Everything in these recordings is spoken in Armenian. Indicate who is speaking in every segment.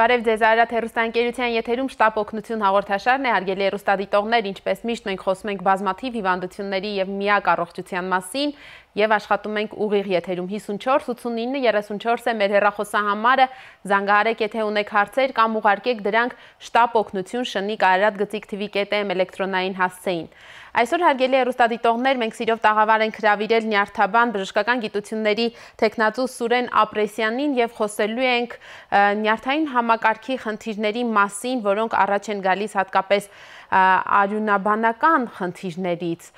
Speaker 1: Բարև ձեզ Արարատ հերոստանգերության եթերում շտապ օգնություն հաղորդաշարն է հարգելի հերոստադիտողներ, ինչպես միշտ մենք խոսում ենք բազմաթիվ հիվանդությունների եւ միակ առողջության մասին եւ աշխատում ենք ուղիղ եթերում 54 89 34 է մեր հեռախոսահամարը, զանգահարեք, եթե ունեք հարցեր կամ ուղարկեք դրանք շտապ օգնություն շնիկ Արարատ գծիկ tv.am էլեկտրոնային հասցեին։ Այսօր հարգելի հեռուստադիտողներ, մենք սիրով տաղավար ենք հրավիրել նյարդաբան բժշկական գիտությունների տեխնացու Սուրեն Ապրեսյանին եւ խոսելու ենք նյարդային համակարգի խնդիրների մասին, որոնք առաջ են գալիս հատկապես արյունաբանական խնդիրներից,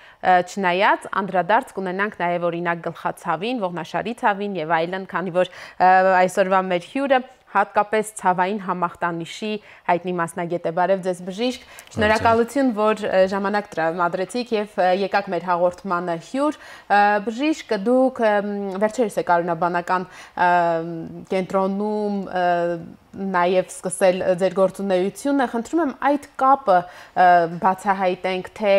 Speaker 1: չնայած անդրադարձ կունենանք նաեւ օրինակ գլխացավին, ողնաշարի ցավին եւ այլն, քանի որ այսօրվա մեր հյուրը հատկապես ցավային համախտանիշի հայտնի մասնագետ է բարև ձեզ բժիշկ շնորհակալություն որ ժամանակ տրամադրեցիք եւ եկաք մեր հաղորդմանը հյուր բժիշկ դուք վերջերս եք արունաբանական կենտրոնում նաև սկսել ձեր գործունեությունը, խնդրում եմ այդ կապը բացահայտենք, թե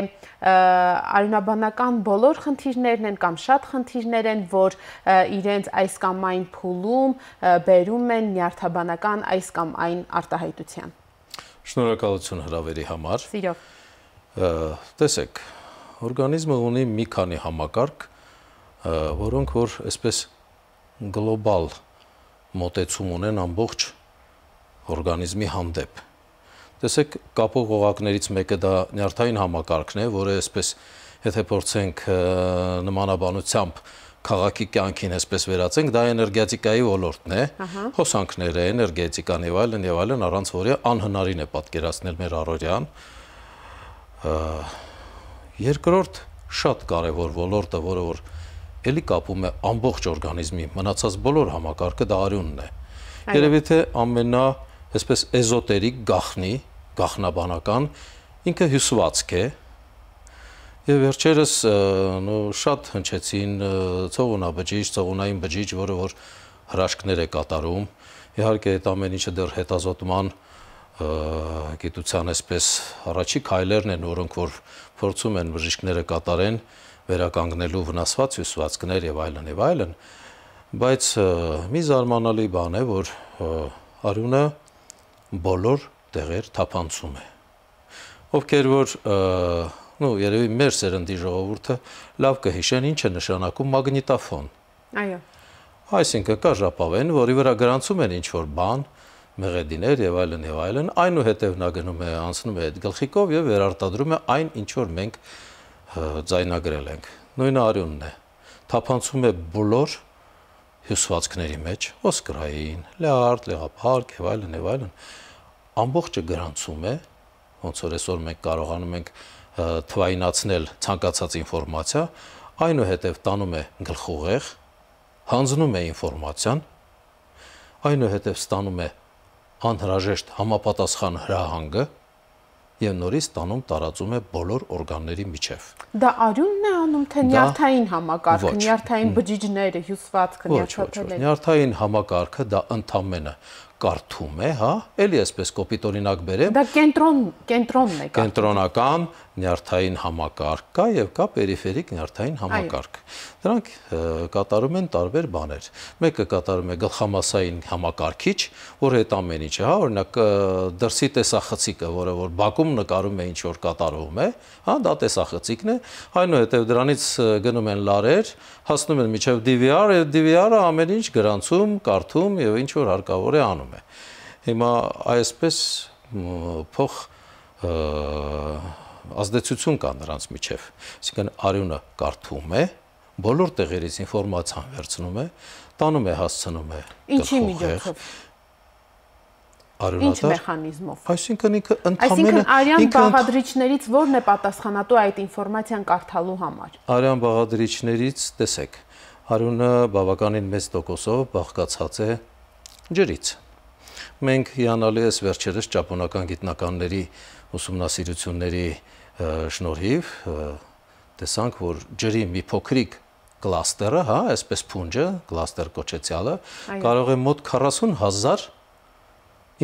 Speaker 1: արյունաբանական բոլոր խնդիրներն են կամ շատ խնդիրներ են, որ իրենց այս կամ այն փուլում բերում են նյարդաբանական այս կամ այն արտահայտության։
Speaker 2: Շնորհակալություն հրավերի համար։ Սիրով։ Տեսեք, օրգանիզմը ունի մի քանի համակարգ, որոնք որ այսպես գլոբալ մոտեցում ունեն ամբողջ օրգանիզմի հանդեպ։ Տեսեք, կապող օղակներից մեկը դա նյարդային համակարգն է, որը այսպես եթե փորձենք նմանաբանությամբ քաղաքի կյանքին այսպես վերածենք, դա էներգետիկայի ոլորտն է, հոսանքները, էներգետիկան եւ այլն եւ այլն, առանց որի անհնարին է պատկերացնել մեր առօրյան։ Երկրորդ շատ կարևոր ոլորտը, որը որ էլի կապում է ամբողջ օրգանիզմի, մնացած բոլոր համակարգը դա արյունն է։ Երևի թե ամենա այսպես էզոտերիկ գախնի, գախնաբանական ինքը հյուսվածք է։ Եվ վերջերս նո շատ հնչեցին ծողունա բջիջ, ծողունային բջիջ, որը որ հրաշքներ է կատարում։ Իհարկե այդ ամեն ինչը դեռ հետազոտման գիտության այսպես առաջի քայլերն են, որոնք որ փորձում են բժիշկները կատարեն վերականգնելու վնասված հյուսվածքներ եւ այլն եւ այլն, բայց մի զարմանալի բան է, որ արյունը բոլոր տեղեր թափանցում է։ Ովքեր որ նո երևի մեր սերնդի ժողովուրդը լավ կհիշեն ինչ է նշանակում մագնիտոֆոն։ Այո։ Այսինքն կա ժապավեն, որի վրա գրանցում են ինչ որ բան, մեղեդիներ եւ այլն եւ այլն, այնուհետեւ նա գնում է անցնում է այդ գլխիկով եւ վերարտադրում է այն ինչ որ մենք ձայնագրել ենք։ Նույնը արյունն է։ Թափանցում է բոլոր հյուսվածքների մեջ, ոսկրային, լեարդ, լեղապարկ եւ այլն եւ այլն։ և այլն ամբողջը գրանցում է, ոնց որ այսօր մենք կարողանում ենք թվայնացնել ցանկացած ինֆորմացիա, այնուհետև տանում է գլխուղեղ, հանձնում է ինֆորմացիան, այնուհետև ստանում է անհրաժեշտ համապատասխան հրահանգը եւ նորից տանում տարածում է բոլոր օրգանների միջև։
Speaker 1: Դա արյունն է անում թե նյարդային համակարգը, նյարդային բջիջները, հյուսվածքը, նյարդաթելերը։ Ոչ, ոչ,
Speaker 2: նյարդային համակարգը դա ընդամենը կարդում է, հա, էլի այսպես կոպիտ օրինակ բերեմ։
Speaker 1: Դա կենտրոն, կենտրոնն է։
Speaker 2: Կենտրոնական, կենտրոն նյարդային համակարգ կա եւ կա պերիֆերիկ նյարդային համակարգ։ Դրանք կատարում են տարբեր բաներ։ Մեկը կատարում է գլխամասային համակարգիչ, որ այդ ամեն ինչը, հա, օրինակ դրսի տեսախցիկը, որը որ Բաքում նկարում է ինչ որ կատարվում է, հա, դա տեսախցիկն է։ Այնուհետեւ դրանից գնում են լարեր, հասնում են միջև DVR, եւ DVR-ը ամեն ինչ գրանցում, կարդում եւ ինչ որ հարկավոր է անում է։ Հիմա այսպես փող ազդեցություն կա նրանց միջև։ Այսինքն արյունը կարդում է, բոլոր տեղերից ինֆորմացիան վերցնում է, տանում է, հասցնում է։
Speaker 1: Ինչի միջոցով
Speaker 2: արյունատար։ Ինչ մեխանիզմով։ Այսինքն ինքը ընդհանրապես Այսինքն
Speaker 1: արյան բաղադրիչներից ո՞րն է պատասխանատու այդ ինֆորմացիան կարդալու համար։
Speaker 2: Արյան բաղադրիչներից տեսեք, արյունը բավականին մեծ տոկոսով բաղկացած է ջրից։ Մենք հիանալի էս վերջերս ճապոնական գիտնականների ուսումնասիրությունների շնորհիվ տեսանք, որ ջրի մի փոքրիկ կլաստերը, հա, այսպես փունջը, կլաստեր կոչեցյալը կարող է մոտ 40000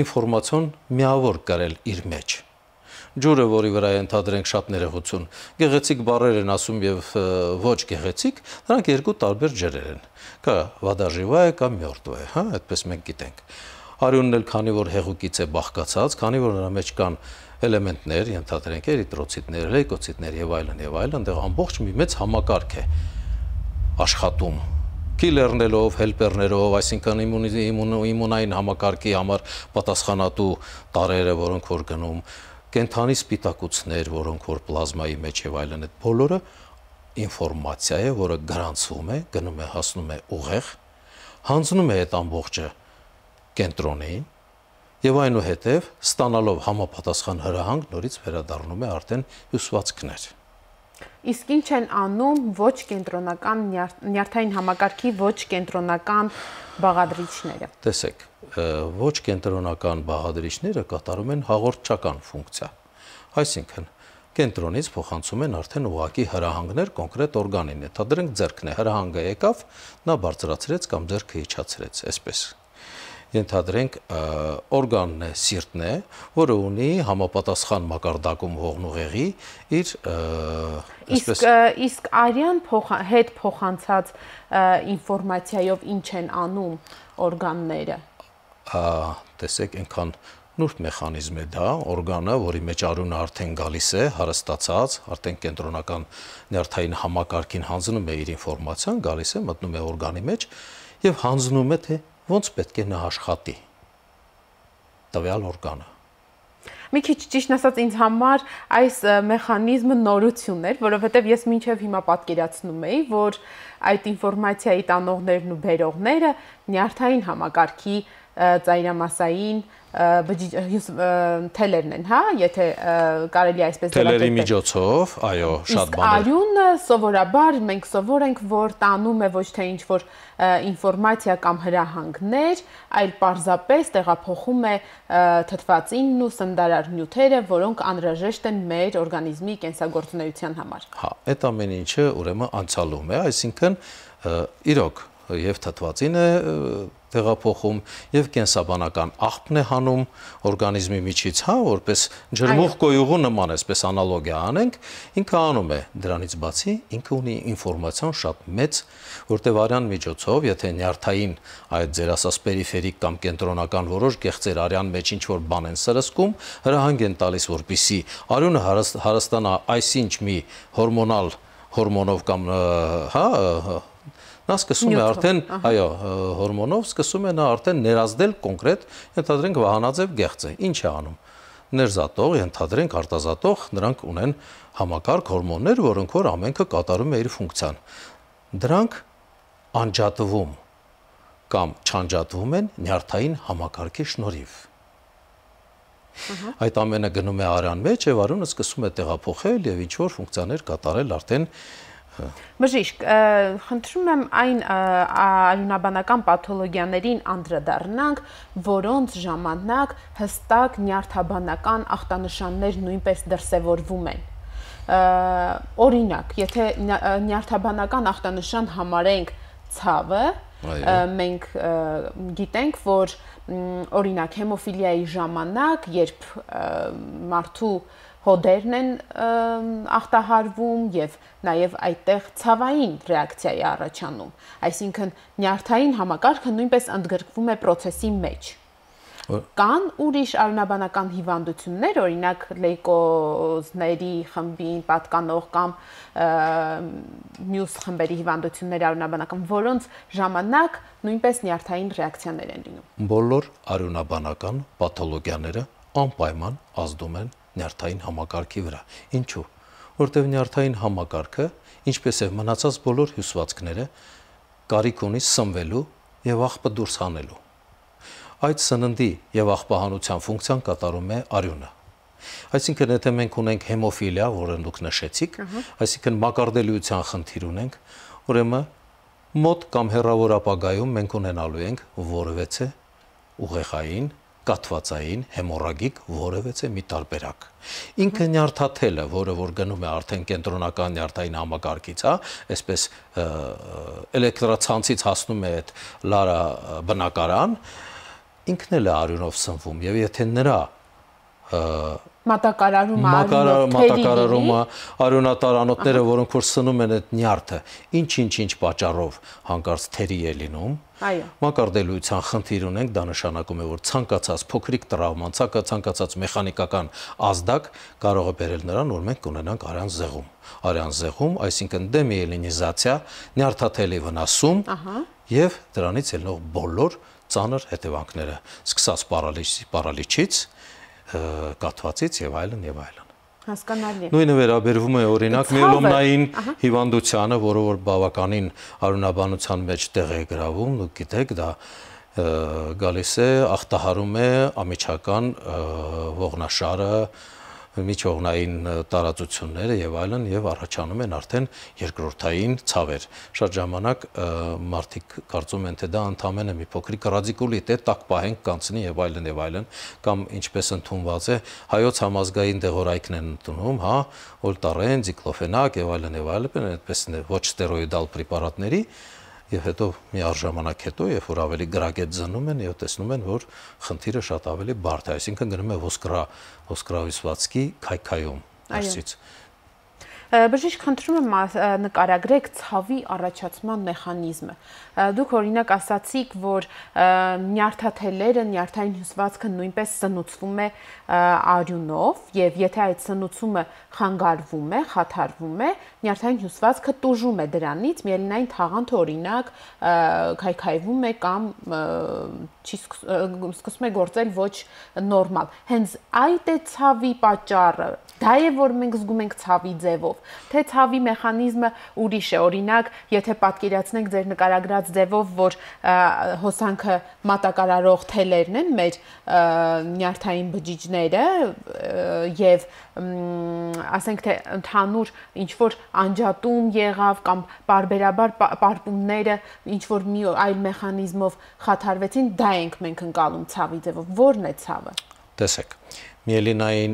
Speaker 2: ինֆորմացիոն միավոր կրել իր մեջ։ Ջուրը, որի վրա ենթադրենք շատ ներողություն, գեղեցիկ բարեր են ասում եւ ոչ գեղեցիկ, նրանք երկու տարբեր ջրեր են։ Կա վադաժիվա է, կա մյորտու է, հա, այդպես մենք գիտենք։ Արյունն էլ քանի որ հեղուկից է բաղկացած, քանի որ նրա մեջ կան էլեմենտներ, ենթադրենք էրիտրոցիտներ, լեյկոցիտներ եւ այլն եւ այլն, այնտեղ ամբողջ մի մեծ համակարգ է աշխատում կիլերներով, հելպերներով, այսինքն իմունային համակարգի համար պատասխանատու տարերը, որոնք որ գնում, կենթանի սպիտակուցներ, որոնք որ պլազմայի մեջ եւ այլն, այդ բոլորը ինֆորմացիա է, որը գրանցվում է, գնում է, հասնում է ուղեղ, հանձնում է այդ ամբողջը կենտրոնի եւ այնուհետեւ ստանալով համապատասխան հրահանգ նորից վերադառնում է արդեն հյուսվածքներ։
Speaker 1: Իսկ ինչ են անում ոչ կենտրոնական նյարդային համակարգի ոչ կենտրոնական բաղադրիչները։
Speaker 2: Տեսեք, ոչ կենտրոնական բաղադրիչները կատարում են հաղորդչական ֆունկցիա։ Այսինքն, կենտրոնից փոխանցում են արդեն ուղակի հրահանգներ կոնկրետ օրգանին։ Եթե դրանք ձեռքն է հրահանգը եկավ, նա բարձրացրեց կամ ձեռքը իջացրեց, այսպես ենթադրենք օրգանն է, սիրտն է, որը ունի համապատասխան մակարդակում հողնուղեղի իր այսպես իսկ
Speaker 1: իսկ արյան փոխան հետ փոխանցած ինֆորմացիայով ինչ են անում օրգանները
Speaker 2: տեսեք այնքան նուրբ մեխանիզմ է դա, օրգանը, որի մեջ արյունը արդեն գալիս է, հարստացած, արդեն կենտրոնական նյարդային համակարգին հանձնում է իր ինֆորմացիան, գալիս է, մտնում է օրգանի մեջ եւ հանձնում է թե ո՞նց պետք է նա աշխատի տվյալ օրգանը։
Speaker 1: Մի քիչ ճիշտ ասած ինձ համար այս մեխանիզմը նորություն էր, որովհետև ես մինչև հիմա պատկերացնում էի, որ այդ ինֆորմացիայի տանողներն ու բերողները նյարդային համակարգի ծայրամասային թելերն են, հա, եթե կարելի այսպես դրական թելերի
Speaker 2: միջոցով, այո, շատ բաներ։ Իսկ
Speaker 1: արյունը սովորաբար մենք սովոր ենք, որ տանում է ոչ թե ինչ որ ինֆորմացիա կամ հրահանգներ, այլ պարզապես տեղափոխում է թթվածինն ու սնդարար նյութերը, որոնք անհրաժեշտ են մեր օրգանիզմի կենսագործունեության համար։
Speaker 2: Հա, այդ ամեն ինչը ուրեմն անցալում է, այսինքն իրոք եւ թթվածինը տեղափոխում եւ կենսաբանական աղբն է հանում օրգանիզմի միջից, հա, որպես ջրմուղ կոյուղու նման է, այսպես անալոգիա անենք, ինքը անում է դրանից բացի, ինքը ունի ինֆորմացիան շատ մեծ, որտեվ արյան միջոցով, եթե նյարդային այդ ձեր ասած պերիֆերիկ կամ կենտրոնական որոշ գեղձեր արյան մեջ ինչ որ բան են սրսկում, հրահանգ են տալիս, որպիսի արյունը հարստանա այսինչ մի հորմոնալ հորմոնով կամ հա Նա սկսում է արդեն, այո, հորմոնով սկսում է նա արդեն ներազդել կոնկրետ, ենթադրենք վահանաձև գեղձը։ Ինչ է անում ներզատող, ենթադրենք արտազատող, նրանք ունեն համակարգ հորմոններ, որոնք որ ամենքը կատարում է իր ֆունկցիան։ Դրանք անջատվում կամ չանջատվում են նյարդային համակարգի շնորհիվ։ Այդ ամենը գնում է արյան մեջ եւ արյունը սկսում է տեղափոխել եւ ինչ որ ֆունկցիաներ կատարել արդեն Հա։
Speaker 1: Բժիշկ, խնդրում եմ այն արյունաբանական պաթոլոգիաներին անդրադառնանք, որոնց ժամանակ հստակ նյարդաբանական ախտանշաններ նույնպես դրսևորվում են։ Օրինակ, եթե նյարդաբանական ախտանշան համարենք ցավը, մենք գիտենք, որ օրինակ հեմոֆիլիայի ժամանակ, երբ մարդու հոդերն են ախտահարվում եւ նաեւ այդտեղ ցավային ռեակցիա է առաջանում այսինքն նյարդային համակարգը նույնպես ընդգրկվում է process-ի մեջ կան ուրիշ արյունաբանական հիվանդություններ, օրինակ լեյկոզների խմբին պատկանող կամ մյուս խմբերի հիվանդություններ արյունաբանական, որոնց ժամանակ նույնպես նյարդային ռեակցիաներ են լինում։
Speaker 2: Բոլոր արյունաբանական պաթոլոգիաները անպայման ազդում են նյարդային համակարգի վրա։ Ինչու՞։ Որտեւ նյարդային համակարգը, ինչպես եւ մնացած բոլոր հյուսվածքները, կարիք ունի սնվելու եւ աղբը դուրս հանելու։ Այդ սննդի եւ աղբահանության ֆունկցիան կատարում է արյունը։ Այսինքն, եթե մենք ունենք հեմոֆիլիա, որը դուք նշեցիք, այսինքն մակարդելիության խնդիր ունենք, ուրեմն մոտ կամ հեռավոր ապագայում մենք ունենալու ենք որևէ ուղեղային կաթվածային հեմորագիկ որևէ մի տարբերակ։ Ինքը նյարդաթելը, որը որ գնում է արդեն կենտրոնական նյարդային համակարգից, հա, այսպես էլեկտրացանցից հասնում է այդ լարա բնակարան, ինքն էլ է արյունով սնվում եւ եթե նրա
Speaker 1: մատակարարումը, մատակարարումը,
Speaker 2: արյունատար անոթները, որոնք որ սնում են այդ նյարդը, ինչ-ինչ-ինչ պատճառով հանկարծ թերի է լինում, Այո։ Մակարդելույցան խնդիր ունենք, դա նշանակում է, որ ցանկացած փոքրիկ տրավմանցակը, ցանկացած մեխանիկական ազդակ կարող է բերել նրան, որ մենք կունենանք արյան զեղում։ Արյան զեղում, այսինքն դեմիելինիզացիա, նյարդաթելի վնասում, ահա, եւ դրանից ելնող բոլոր ծանր հետևանքները, սկսած պարալիզից, կաթվածից եւ այլն եւ այլն։
Speaker 1: Հասկանալի։ Նույնը
Speaker 2: վերաբերվում է օրինակ միելոմնային հիվանդությանը, որը որ բավականին արունաբանության մեջ տեղ է գրավում, դուք գիտեք, դա գալիս է, ախտահարում է ամիջական ողնաշարը, միջողնային տարածությունները եւ այլն եւ առաջանում են արդեն երկրորդային ցավեր։ Շատ ժամանակ մարդիկ կարծում են, թե դա ընդամենը մի փոքրիկ ռադիկուլիտ է, տակ պահենք կանցնի եւ այլն եւ այլն, կամ ինչպես ընդունված է, հայոց համազգային դեղորայքն են ընդունում, հա, օլտարեն, ցիկլոֆենակ եւ այլն եւ այլն, այդպես ոչ ստերոիդալ պրեպարատների եւ հետո մի արժամանակ հետո, երբ որ ավելի գրագետ զննում են եւ տեսնում են, որ խնդիրը շատ ավելի բարդ է, այսինքն գնում է ոսկրա ոսկրավիսվածքի քայքայում։ Այսից։ Այո
Speaker 1: Բժիշկ խնդրում եմ նկարագրեք ցավի առաջացման մեխանիզմը։ Դուք օրինակ ասացիք, որ նյարդաթելերը, նյարդային հյուսվածքը նույնպես սնուցվում է արյունով, եւ եթե այդ սնուցումը խանգարվում է, խաթարվում է, նյարդային հյուսվածքը տուժում է դրանից, միելնային թաղանթը օրինակ քայքայվում է կամ չի սկսում է գործել ոչ նորմալ։ Հենց այդ է ցավի պատճառը Դա է որ մենք զգում ենք ցավի ձևով, թե ցավի մեխանիզմը ուրիշ է։ Օրինակ, եթե պատկերացնենք ձեր նկարագրած ձևով, որ հոսանքը մատակարարող թելերն են մեր նյարդային բջիջները եւ ասենք թե ընդհանուր ինչ որ անջատում եղավ կամ բարբերաբար պարպումները ինչ որ մի այլ մեխանիզմով խաթարվեցին, դա ենք մենք ընկալում ցավի ձևով։ Որն է ցավը։
Speaker 2: Տեսեք միելինային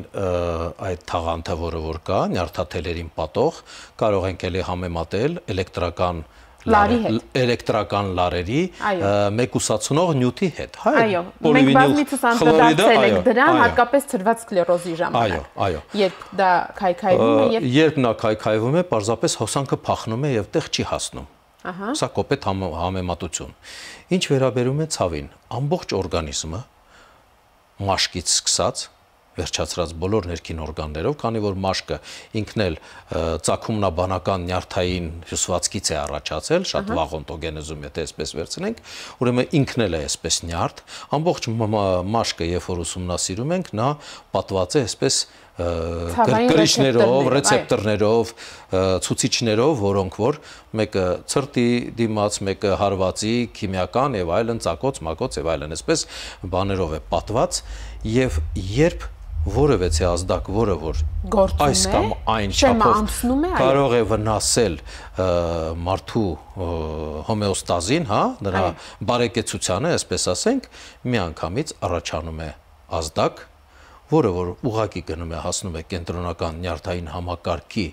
Speaker 2: այդ թաղանթը, որը որ կա, նյարդաթելերին պատող, կարող ենք էլի համեմատել էլեկտրական
Speaker 1: լարի հետ
Speaker 2: էլեկտրական լարերի մեկուսացնող նյութի հետ հայ այո մենք բազմիցս անդրադարձել ենք դրան հատկապես
Speaker 1: ցրված սկլերոզի
Speaker 2: ժամանակ այո այո
Speaker 1: երբ դա քայքայվում է եւ
Speaker 2: երբ նա քայքայվում է պարզապես հոսանքը փախնում է եւ տեղ չի հասնում ահա սա կոպետ համեմատություն ինչ վերաբերում է ցավին ամբողջ օրգանիզմը մաշկից սկսած վերջացրած բոլոր ներքին օրգաններով, քանի որ մաշկը ինքն էլ ցակումնաբանական նյարդային հյուսվածքից է առաջացել, շատ վաղ օնտոգենեզում, եթե այսպես վերցնենք, ուրեմն ինքն էլ է այսպես նյարդ, ամբողջ մաշկը, երբ որ ուսումնասիրում ենք, նա պատված է այսպես գրիչներով, ռեցեպտորներով, ցուցիչներով, որոնք որ մեկը ցրտի դիմաց, մեկը հարվածի, քիմիական եւ այլն, ծակոց, մակոց եւ այլն, այսպես բաներով է պատված եւ երբ որևէցե ազդակ, որը որ
Speaker 1: այս կամ այն չափով կարող
Speaker 2: է վնասել մարդու հոմեոստազին, հա, նրա բարեկեցությանը, այսպես ասենք, միանգամից առաջանում է ազդակ, որը որ ուղակի գնում է հասնում է կենտրոնական նյարդային համակարգի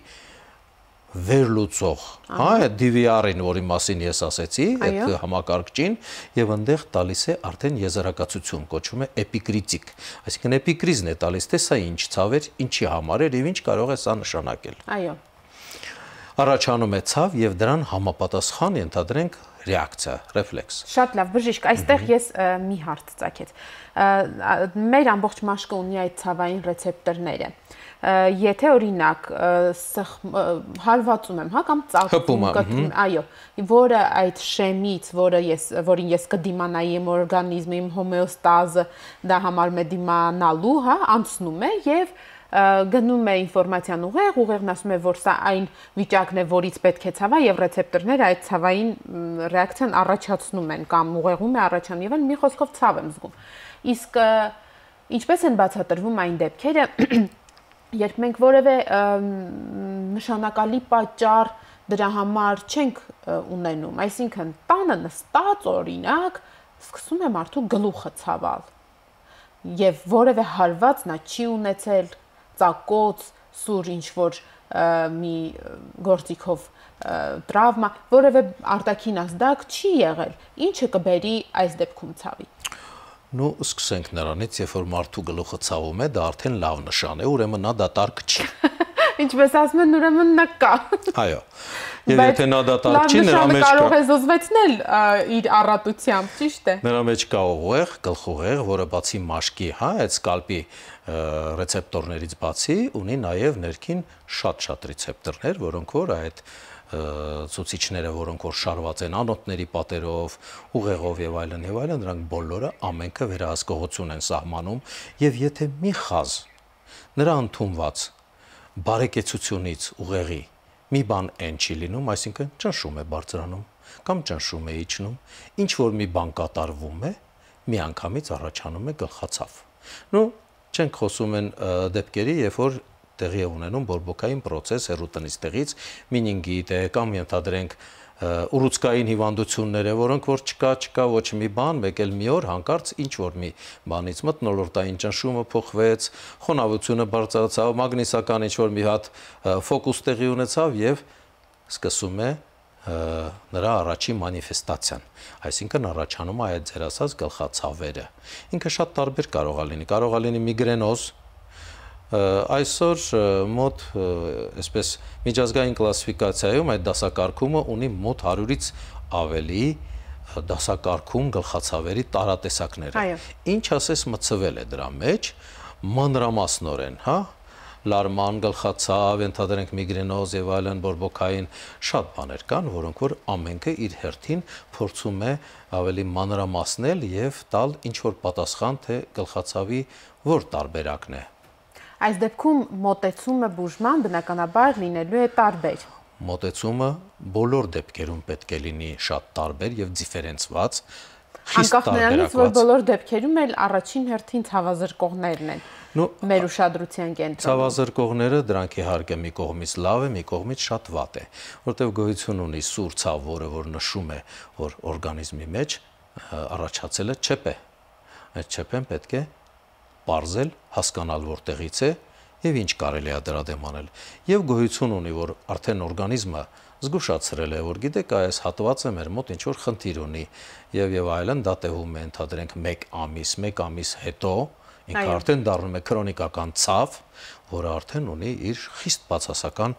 Speaker 2: վերլուծող, հա, այդ DVR-ին, որի մասին ես ասեցի, այդ համակարգչին, եւ այնտեղ տալիս է արդեն եզրակացություն, կոչվում է էպիկրիտիկ։ Այսինքն էպիկրիզն է տալիս, թե սա ինչ ցավ էր, ինչի համար էր եւ ինչ կարող է սա նշանակել։ Այո առաջանում է ցավ եւ դրան համապատասխան ենթադրենք ռեակցիա, ռեֆլեքս։
Speaker 1: Շատ լավ, բժիշկ, այստեղ ես մի հարց ցակեց։ Մեր ամբողջ մաշկը ունի այդ ցավային ռեցեպտորները եթե օրինակ հարվածում եմ, հա, կամ ծաղկում, կտրում, այո, որը այդ շեմից, որը ես, որին ես կդիմանայի իմ օրգանիզմի, իմ հոմեոստազը, դա համար մե դիմանալու, հա, անցնում է եւ գնում է ինֆորմացիան ուղեղ, ուղեղն ասում է, որ սա այն վիճակն է, որից պետք է ցավա եւ ռեցեպտորները այդ ցավային ռեակցիան առաջացնում են կամ ուղեղում է առաջանում եւ այլն մի խոսքով ցավ եմ զգում։ Իսկ ինչպես են բացատրվում այն դեպքերը, երբ մենք որևէ նշանակալի պատճառ դրա համար չենք ունենում, այսինքն տանը նստած օրինակ սկսում է մարդու գլուխը ցավալ եւ որևէ հարված նա չի ունեցել ծակոց, սուր ինչ որ մի գործիքով տրավմա, որևէ արտաքին ազդակ չի եղել, ինչը կբերի այս դեպքում ցավի
Speaker 2: նո սկսենք նրանից, երբ որ մարդու գլուխը ցավում է, դա արդեն լավ նշան է, ուրեմն նա դատարկ չի։
Speaker 1: Ինչպես ասում են, ուրեմն նա կա։
Speaker 2: Այո։ Եվ եթե նա դատարկ չի, նրա մեջ կա։ Կարող է
Speaker 1: զոզվեցնել իր առատությամբ, ճիշտ է։
Speaker 2: Նրա մեջ կա ուղեղ, գլխուղեղ, որը բացի մաշկի, հա, այդ սկալպի ռեցեպտորներից բացի, ունի նաև ներքին շատ-շատ ռեցեպտորներ, որոնք որ այդ ցուցիչները, որոնք որ շարված են անոթների պատերով, ուղեղով եւ այլն եւ այլն, նրանք բոլորը ամենքը վերահսկողություն են սահմանում եւ եթե մի խազ նրա ընդունված բարեկեցությունից ուղեղի մի բան այն չի լինում, այսինքն ճնշում է բարձրանում կամ ճնշում է իջնում, ինչ որ մի բան կատարվում է, միանգամից առաջանում է գլխացավ։ Նու չենք խոսում են դեպքերի, երբ որ տեղի է ունենում բորբոքային process հերուտնից տեղից մինինգիտ է կամ ենթադրենք ուռուցկային հիվանդությունները, որոնք որ չկա, չկա ոչ մի բան, մեկ էլ մի օր հանկարծ ինչ որ մի բանից մտնոլորտային ճնշումը փոխվեց, խոնավությունը բարձրացավ, մագնիսական ինչ որ մի հատ ֆոկուս տեղի ունեցավ եւ սկսում է նրա առաջի մանիֆեստացիան, այսինքն առաջանում է այդ ձեր ասած գլխացավերը։ Ինքը շատ տարբեր կարող է լինի, կարող է լինի միգրենոզ, այսօր մոտ այսպես միջազգային կլասիֆիկացիայում այդ դասակարգումը ունի մոտ 100-ից ավելի դասակարգում գլխացավերի տարատեսակները։ Ինչ ասես մցվել է դրա մեջ մանրամասնորեն, հա? լարման գլխացավ, ենթադրենք միգրենոզ եւ այլն բորբոքային շատ բաներ կան, որոնք որ ամենքը իր հերթին փորձում է ավելի մանրամասնել եւ տալ ինչ որ պատասխան թե գլխացավի որ տարբերակն է
Speaker 1: Այս դեպքում մոտեցումը բուժման բնականաբար լինելու է տարբեր։
Speaker 2: Մոտեցումը բոլոր դեպքերում պետք է լինի շատ տարբեր եւ դիֆերենցված։ Անկախ նրանից, որ
Speaker 1: բոլոր դեպքերում էլ առաջին հերթին ցավազրկողներն են։ Նու մեր ուշադրության կենտրոնում։
Speaker 2: Ցավազրկողները դրանք իհարկե մի կողմից լավ է, մի կողմից շատ վատ է, որտեվ գոյություն ունի սուր ցավ, որը որ նշում է, որ օրգանիզմի մեջ առաջացել է ՉՊ։ Այդ ՉՊ-ն պետք է parzել, հասկանալ որտեղից է եւ ինչ կարելի է դրա դեմ անել։ Եվ գոյություն ունի, որ արդեն օրգանիզմը զգուշացրել է, որ գիտեք, այս հատվածը մեր մոտ ինչ որ խնդիր ունի եւ եւ այլն դա տևում է ընդհանրենք 1 ամիս, 1 ամիս հետո ինքը արդեն դառնում է քրոնիկական ցավ, որը արդեն ունի իր խիստ բացասական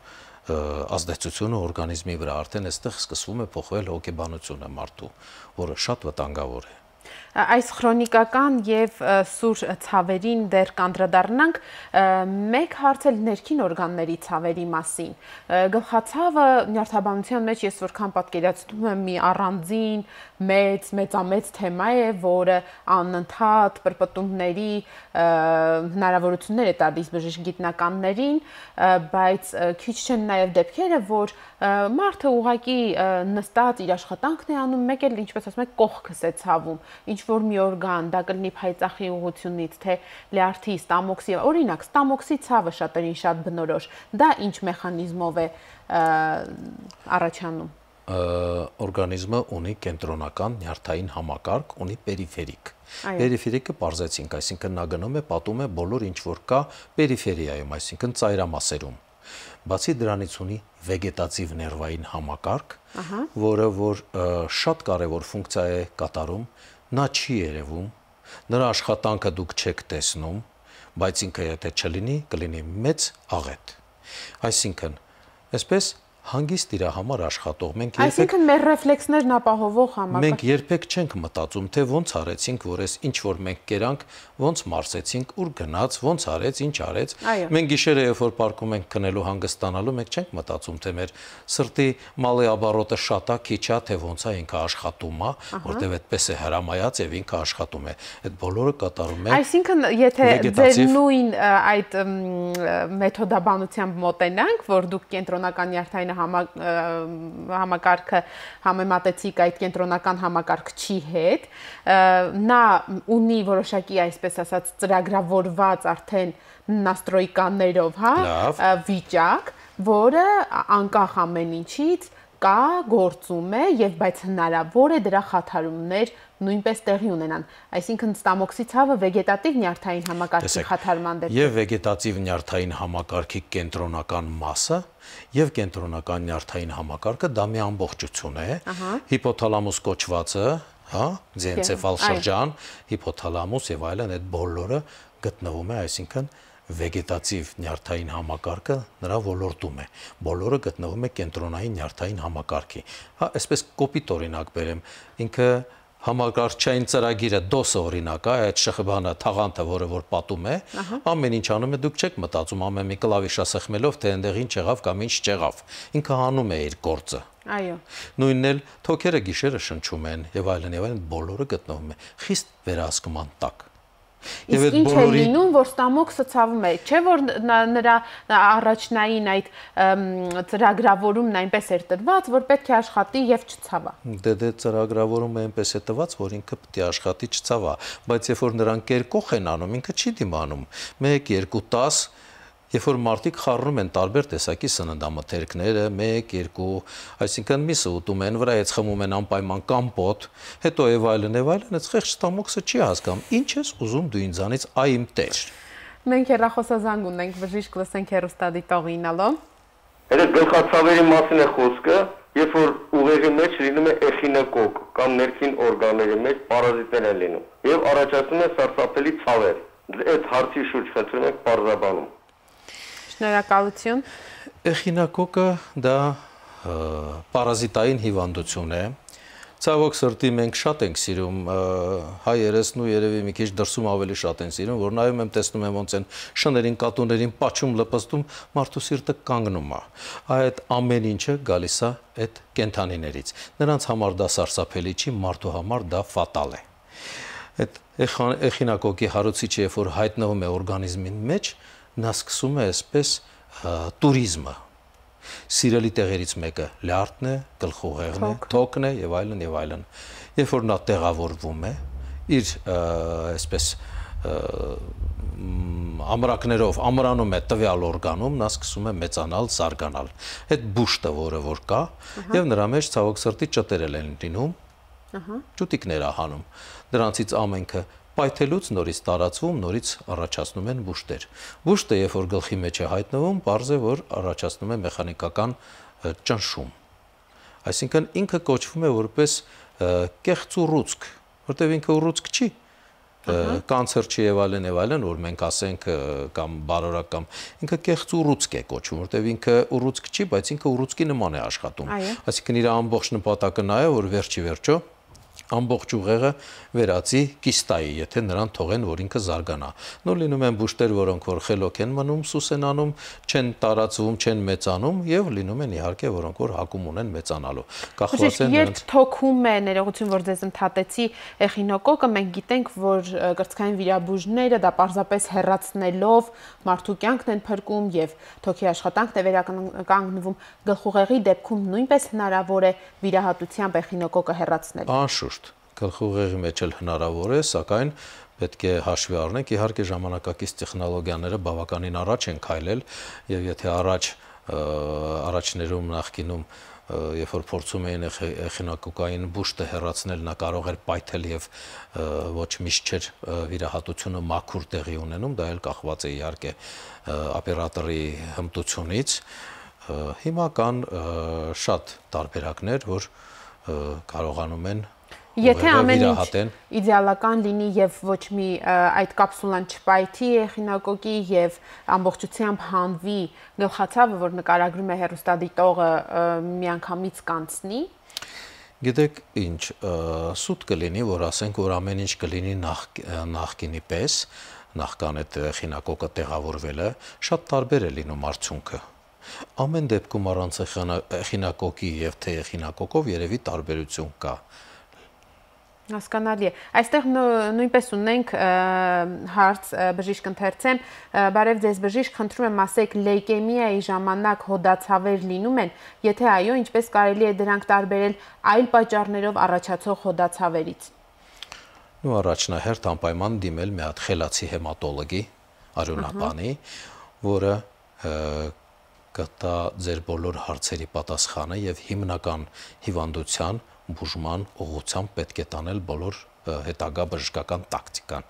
Speaker 2: ազդեցությունը օրգանիզմի վրա, արդեն այստեղ սկսվում է փոխվել հոգեբանությունը մարդու, որը շատ վտանգավոր է։
Speaker 1: Այս քրոնիկական եւ սուր ցավերին դեռ կանդրադառնանք մեկ հարց էլ ներքին օրգանների ցավերի մասին։ Գլխացավը նյարդաբանության մեջ ես որքան պատկերացնում եմ մի առանձին մեծ մեծամեծ թեմա է, որը անընդհատ պրպտումների հնարավորություններ է տալիս բժիշկ գիտնականներին, բայց քիչ չեն նաև դեպքերը, որ մարդը ուղակի նստած իր աշխատանքն է անում, մեկ էլ ինչպես ասում եք, կողքս է ցավում, ինչ որ մի օրգան, դա կլինի փայծախի ուղությունից, թե լյարդի, ստամոքսի, օրինակ, ստամոքսի ցավը շատերին շատ բնորոշ։ Դա ինչ մեխանիզմով է առաջանում
Speaker 2: օրգանիզմը ունի կենտրոնական նյարդային համակարգ, ունի պերիֆերիկ։ Պերիֆերիկը բարձացինք, այսինքն նա գնում է, պատում է բոլոր ինչ որ կա պերիֆերիայում, այսինքն ծայրամասերում։ Բացի դրանից ունի վեգետատիվ նervային համակարգ, որը որ շատ կարևոր ֆունկցիա է կատարում, նա չի երևում, նրա աշխատանքը դուք չեք տեսնում, բայց ինքը եթե չլինի, կլինի մեծ աղետ։ Այսինքն, այսպես հանգիստ իր համար աշխատող։ Մենք երբեք Այսինքն
Speaker 1: մեր ռեֆլեքսներն ապահովող համակարգ։ Մենք
Speaker 2: երբեք չենք մտածում, թե ոնց արեցինք, որ էս ինչ որ մենք կերանք, ոնց մարսեցինք, ուր գնաց, ոնց արեց, ինչ արեց։ Մենք գիշերը երբ որ պարկում ենք քնելու հանգստանալու, մենք չենք մտածում, թե մեր սրտի մալի աբարոտը շատ է, քիչ է, թե ոնց է ինքը աշխատում, որտեվ այդպես է հրամայած եւ ինքը աշխատում է։ Այդ բոլորը կատարում է։ Այսինքն,
Speaker 1: եթե ձեր նույն այդ մեթոդաբանությամբ մոտենանք, որ դուք կենտրոնական յարթային համակ, համակարգը համեմատեցիք այդ կենտրոնական համակարգչի հետ, նա ունի որոշակի այսպես ասած ծրագրավորված արդեն նաստրոյկաներով, հա, վիճակ, որը անկախ ամեն ինչից կա, գործում է եւ բայց հնարավոր է դրա խաթարումներ նույնպես տեղի ունենան։ Այսինքն ստամոքսի ցավը վեգետատիվ նյարդային համակարգի խաթարման դեպքում եւ
Speaker 2: վեգետատիվ նյարդային համակարգի կենտրոնական մասը եւ կենտրոնական նյարդային համակարգը դա մի ամբողջություն է։ Հիպոթալամուս կոչվածը, հա, ձենցեֆալ շրջան, հիպոթալամուս եւ այլն այդ բոլորը գտնվում է, այսինքն վեգետատիվ նյարդային համակարգը նրա ոլորտում է։ Բոլորը գտնվում է կենտրոնային նյարդային համակարգի։ Հա, այսպես կոպիտ օրինակ բերեմ։ Ինքը համագարչային ծրագիրը դոսը օրինակ է, այդ շխբանը թաղանթը, որը որ պատում է, ամեն ինչ անում է, դուք չեք մտածում ամեն մի կլավիշա սեղմելով, թե այնտեղ ինչ եղավ կամ ինչ չեղավ։ Ինքը հանում է իր գործը։ Այո։ Նույնն էլ թոքերը գիշերը շնչում են եւ այլն եւ այլն բոլորը գտնվում է խիստ վերահսկման տակ։
Speaker 1: Իսկ ինչ է լինում, որ ստամոքսը ցավում է, չէ՞ որ նրա առաջնային այդ ծրագրավորումն այնպես էր տրված, որ պետք է աշխատի եւ չցավա։
Speaker 2: Դե դե ծրագրավորումը այնպես է տված, որ ինքը պետք է աշխատի չցավա, բայց երբ որ նրան կերկող են անում, ինքը չի դիմանում։ 1 2 10 Երբ որ մարդիկ խառնում են տարբեր տեսակի սննդամթերքները, 1, 2, այսինքն միսը ուտում են, վրայից խմում են անպայման կամպոտ, հետո եւ այլն եւ այլն, այս խեղճ ստամոքսը չի հասկանում, ինչ ես ուզում դու ինձանից, այ իմ տեր։
Speaker 1: Մենք հերախոսազանգ ունենք, բժիշկ լսենք հերոստատիտող ինալո։
Speaker 2: Այդ գլխացավերի մասին է խոսքը, երբ որ ուղեղի մեջ լինում է էխինոկոկ կամ ներքին օրգանների մեջ պարազիտներ են լինում եւ առաջացնում է սարսափելի ցավեր։ Այդ հարցի շուրջ խնդրում ենք բարձաբանում։
Speaker 1: Շնորհակալություն։ Էխինակոկը
Speaker 2: դա պարազիտային հիվանդություն է։ Ցավոք սրտի մենք շատ ենք սիրում հայերեսն ու երևի մի քիչ դրսում ավելի շատ են սիրում, որ նայում եմ, տեսնում եմ ոնց են շներին, կատուներին պաչում, լպստում, մարդու սիրտը կանգնում է։ Այդ ամեն ինչը գալիս է այդ կենթանիներից։ Նրանց համար դա սարսափելի չի, մարդու համար դա ֆատալ է։ Այդ էխինակոկի հարուցիչը, երբ որ հայտնվում է օրգանիզմին մեջ, նա սկսում է այսպես туриզմը սիրելի տեղերից մեկը լյարդն է, գլխուղեղն է, թոքն է եւ այլն եւ այլն։ Երբ որ նա տեղավորվում է իր այսպես ամրակներով ամրանում է տվյալ օրգանում, նա սկսում է մեծանալ, զարգանալ։ Այդ բուշտը, որը որ կա, եւ նրա մեջ ցավոք սրտի ճտերել են լինում։ Ահա։ Ճուտիկներ ահանում։ Դրանցից ամենքը պայթելուց նորից տարածվում, նորից առաջացնում են բուշտեր։ Բուշտը, երբ որ գլխի մեջ է հայտնվում, պարզ է, որ առաջացնում է մեխանիկական ճնշում։ Այսինքն ինքը կոչվում է որպես կեղծ ու ռուցք, որտեղ ինքը ռուցք չի, կանցեր չի եւ այլն եւ այլն, որ մենք ասենք կամ բարորակ կամ ինքը կեղծ ու ռուցք է կոչվում, որտեղ ինքը ռուցք չի, բայց ինքը ռուցքի նման է աշխատում։ Այսինքն իր ամբողջ նպատակը նա է, որ վերջի վերջո ամբողջ ուղեղը վերածի կիստայի, եթե նրան թողեն, որ ինքը զարգանա։ Նոր լինում են բուշտեր, որոնք որ խելոք են մնում, սուսենանում, չեն տարածվում, չեն մեծանում եւ լինում են իհարկե, որոնք որ հակում ունեն մեծանալու։ Կախված են երբ
Speaker 1: թոքում է ներողություն, որ ձեզ ընդհատեցի էխինոկոկը, մենք գիտենք, որ կրծքային վիրաբույժները դա պարզապես հեռացնելով մարդու կյանքն են փրկում եւ թոքի աշխատանքն է վերականգնվում։ Գլխուղեղի դեպքում նույնպես հնարավոր է վիրահատությամբ էխինոկոկը հեռացնել։
Speaker 2: Անշուշտ գլխուղեղի մեջ էլ հնարավոր է, սակայն պետք է հաշվի առնենք, իհարկե ժամանակակից տեխնոլոգիաները բավականին առաջ են քայլել եւ եթե առաջ առաջներում նախկինում երբ որ փորձում էին էխինակոկային բուշտը հեռացնել, նա կարող էր պայթել եւ ոչ միշտ չէր վիրահատությունը մաքուր տեղի ունենում, դա էլ կախված է իհարկե օպերատորի հմտությունից։ Հիմա կան շատ տարբերակներ, որ կարողանում են Եթե ամեն ինչ
Speaker 1: իդեալական լինի եւ ոչ մի այդ կապսուլան չպայթի եղինակոկի եւ ամբողջությամբ հանվի գլխացավը, որ նկարագրում է հերոստադիտողը միանգամից կանցնի,
Speaker 2: Գիտեք ինչ, սուտ կլինի, որ ասենք, որ ամեն ինչ կլինի նախ, նախկինի պես, նախքան այդ խինակոկը տեղավորվելը, շատ տարբեր է լինում արդյունքը։ Ամեն դեպքում առանց խինակոկի եւ թե խինակոկով երևի տարբերություն կա։ Ա,
Speaker 1: Հասկանալի է։ Այստեղ նույնպես ունենք հարց բժիշկ ընթերցեմ։ Բարև ձեզ բժիշկ, խնդրում եմ ասեք լեյկեմիայի ժամանակ հոդացավեր լինում են, եթե այո, ինչպես կարելի է դրանք տարբերել այլ պատճառներով առաջացող հոդացավերից։
Speaker 2: Նու առաջնահերթ անպայման դիմել մի հատ խելացի հեմատոլոգի, արյունապանի, որը կտա ձեր բոլոր հարցերի պատասխանը եւ հիմնական հիվանդության բուժման ուղղությամբ պետք է տանել բոլոր հետագա բժշկական տակտիկան։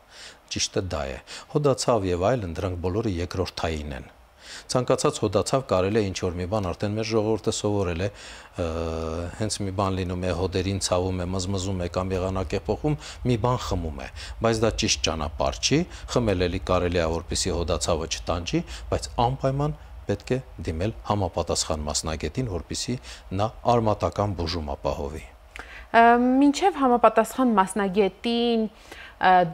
Speaker 2: Ճիշտը դա է։ Հոդացավ եւ այլն դրանք բոլորը երկրորդային են։ Ցանկացած հոդացավ կարելի է ինչ որ մի բան արդեն մեր ժողովուրդը սովորել է, հենց մի բան լինում է, հոդերին ցավում է, մզմզում է կամ եղանակ է փոխում, մի բան խմում է, բայց դա ճիշտ ճանապարհ չի, խմել էլի կարելի է որպեսի հոդացավը չտանջի, բայց անպայման պետք է դիմել համապատասխան մասնագետին, որպիսի նա արմատական բուժում ապահովի։
Speaker 1: Մինչև համապատասխան մասնագետին